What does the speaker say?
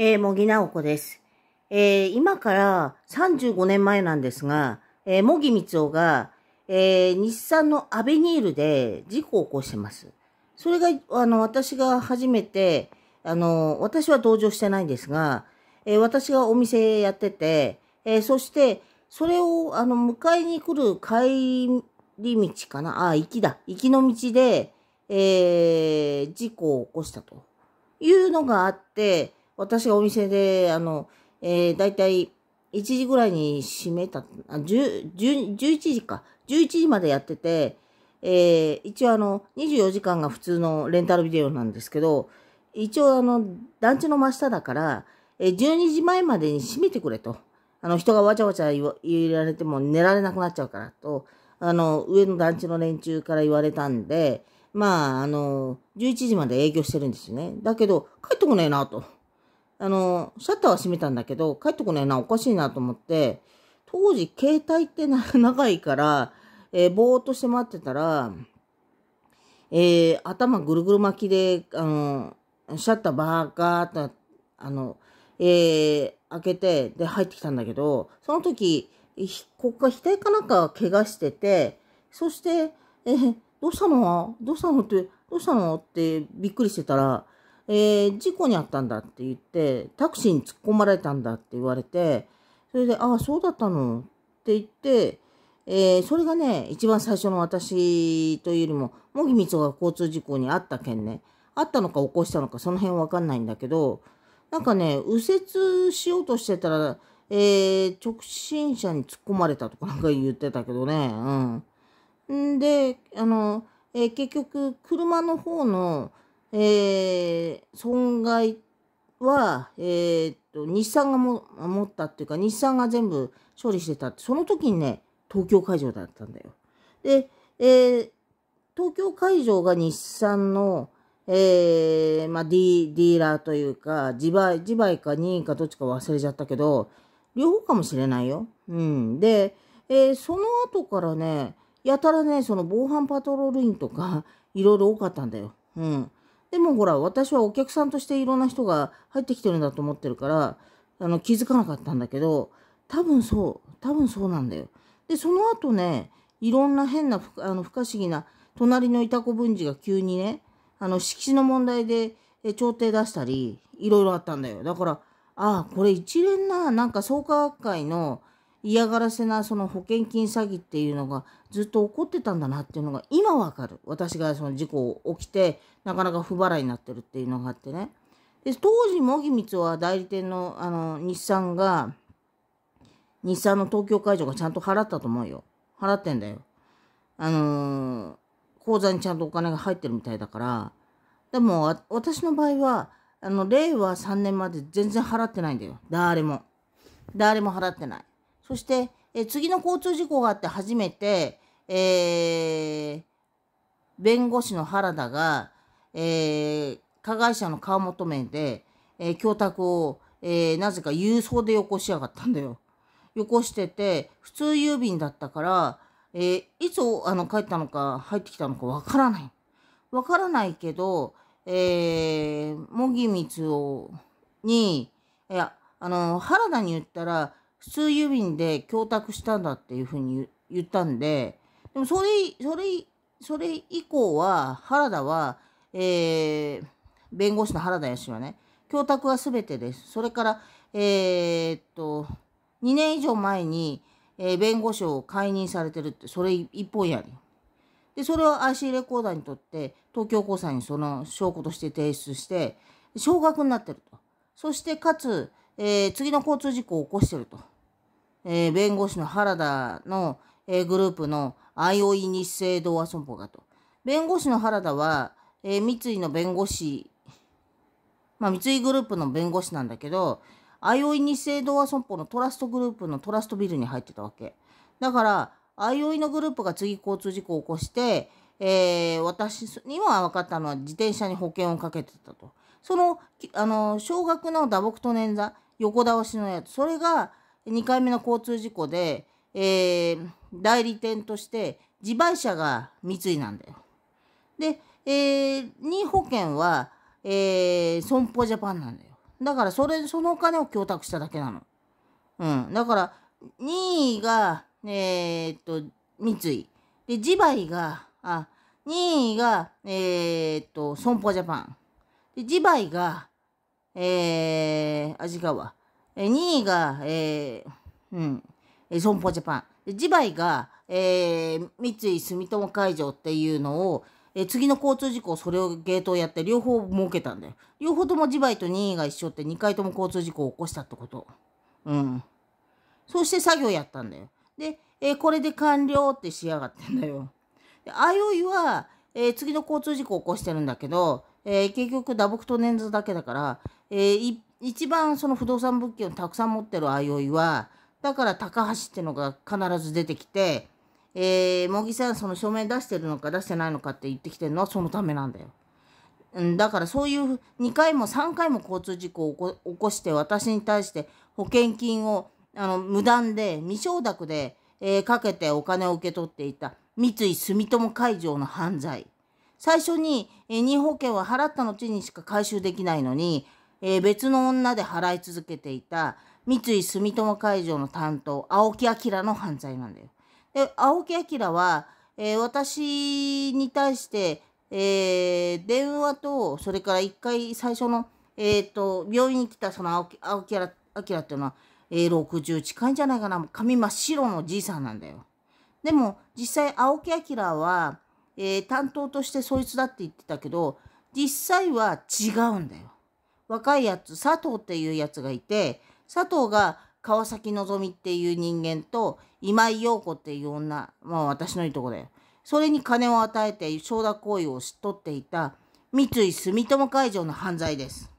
えー、茂木直子です。えー、今から35年前なんですが、えー、茂木光おが、えー、日産のアベニールで事故を起こしてます。それが、あの、私が初めて、あの、私は同情してないんですが、えー、私がお店やってて、えー、そして、それを、あの、迎えに来る帰り道かなあ、行きだ。行きの道で、えー、事故を起こしたというのがあって、私がお店で、あの、えー、だいたい1時ぐらいに閉めた、あ、10、10 11時か。11時までやってて、えー、一応あの、24時間が普通のレンタルビデオなんですけど、一応あの、団地の真下だから、えー、12時前までに閉めてくれと。あの、人がわちゃわちゃ言われても寝られなくなっちゃうからと、あの、上の団地の連中から言われたんで、まあ、あの、11時まで営業してるんですね。だけど、帰ってこねえなと。あの、シャッターは閉めたんだけど、帰ってこないな、おかしいなと思って、当時携帯って長いから、えー、ぼーっとして待ってたら、えー、頭ぐるぐる巻きで、あの、シャッターバーかーっと、あの、えー、開けて、で、入ってきたんだけど、その時、ここか、額かなんか怪我してて、そして、えー、どうしたのどうしたのって、どうしたのってびっくりしてたら、えー、事故に遭ったんだって言って、タクシーに突っ込まれたんだって言われて、それで、ああ、そうだったのって言って、えー、それがね、一番最初の私というよりも、茂木光が交通事故に遭った件ね、あったのか起こしたのか、その辺わかんないんだけど、なんかね、右折しようとしてたら、えー、直進車に突っ込まれたとかなんか言ってたけどね、うん。んで、あの、えー、結局、車の方の、えー、損害は、えー、っと、日産がも持ったっていうか、日産が全部処理してたって、その時にね、東京会場だったんだよ。で、えー、東京会場が日産の、えー、まあ、ディーラーというか、自売、自売か任意かどっちか忘れちゃったけど、両方かもしれないよ。うん。で、えー、その後からね、やたらね、その防犯パトロール員とか、いろいろ多かったんだよ。うん。でもほら、私はお客さんとしていろんな人が入ってきてるんだと思ってるから、あの気づかなかったんだけど、多分そう、多分そうなんだよ。で、その後ね、いろんな変なあの不可思議な、隣のいた子文治が急にね、あの、敷地の問題で調停出したり、いろいろあったんだよ。だから、ああ、これ一連な、なんか創価学会の、嫌がらせなその保険金詐欺っていうのがずっと起こってたんだなっていうのが今わかる私がその事故起きてなかなか不払いになってるっていうのがあってねで当時茂木光は代理店のあの日産が日産の東京会場がちゃんと払ったと思うよ払ってんだよあのー、口座にちゃんとお金が入ってるみたいだからでも私の場合はあの令和3年まで全然払ってないんだよ誰も誰も払ってないそして、え次の交通事故があって初めて、えー、弁護士の原田が、えー、加害者の顔求めで、えー、教託を、えなぜか郵送でよこしやがったんだよ。よこしてて、普通郵便だったから、えいつあの帰ったのか入ってきたのかわからない。わからないけど、え茂木光雄に、いや、あの、原田に言ったら、普通郵便で供託したんだっていうふうに言ったんで、でもそれ、それ、それ以降は、原田は、えー、弁護士の原田康はね、供託は全てです。それから、えー、っと、2年以上前に、えー、弁護士を解任されてるって、それ一本やり。で、それを IC レコーダーにとって、東京高裁にその証拠として提出して、少額になってると。そして、かつ、えー、次の交通事故を起こしてると、えー、弁護士の原田の、えー、グループの相生日清童話損保がと弁護士の原田は、え三井の弁護士、まあ、三井グループの弁護士なんだけど相生日清童話損保のトラストグループのトラストビルに入ってたわけだから相生のグループが次交通事故を起こしてえー、私には分かったのは自転車に保険をかけてたと。その、あの、少額の打撲と捻挫、横倒しのやつそれが2回目の交通事故で、えー、代理店として自賠者が三井なんだよ。で、えー、任意保険は、えー、損保ジャパンなんだよ。だからそれそのお金を供託しただけなの。うん、だから任意が、えー、っと三井で自賠があ任意が、えー、っと損保ジャパンで自賠が、えー味川。え2位が、えー、うん、損保ジャパン。次回が、えー、三井住友海上っていうのを、え次の交通事故それをゲートをやって両方設けたんだよ。両方とも次回と二位が一緒って2回とも交通事故を起こしたってこと。うん。そして作業やったんだよ。で、えー、これで完了ってしやがってんだよ。で、あよいは、えー、次の交通事故を起こしてるんだけど、えー、結局打撲と捻挫だけだから、えー、一一番その不動産物件をたくさん持ってる相生はだから高橋ってのが必ず出てきて「えー、茂木さんその署名出してるのか出してないのか」って言ってきてるのはそのためなんだよ。だからそういう2回も3回も交通事故を起こして私に対して保険金をあの無断で未承諾で、えかけてお金を受け取っていた三井住友海上の犯罪最初に、えー、保険は払った後にしか回収できないのにえー、別の女で払い続けていた三井住友会場の担当青木明の犯罪なんだよ。で青木明は、えー、私に対して、えー、電話とそれから一回最初の、えーと、と病院に来たその青木青木明っていうのは、えー、60近いんじゃないかな髪真っ白のじいさんなんだよ。でも実際青木明は、えー、担当としてそいつだって言ってたけど実際は違うんだよ。若いやつ佐藤っていうやつがいて佐藤が川崎希っていう人間と今井陽子っていう女まあ私のいとこだよそれに金を与えて承諾行為をしとっていた三井住友海上の犯罪です。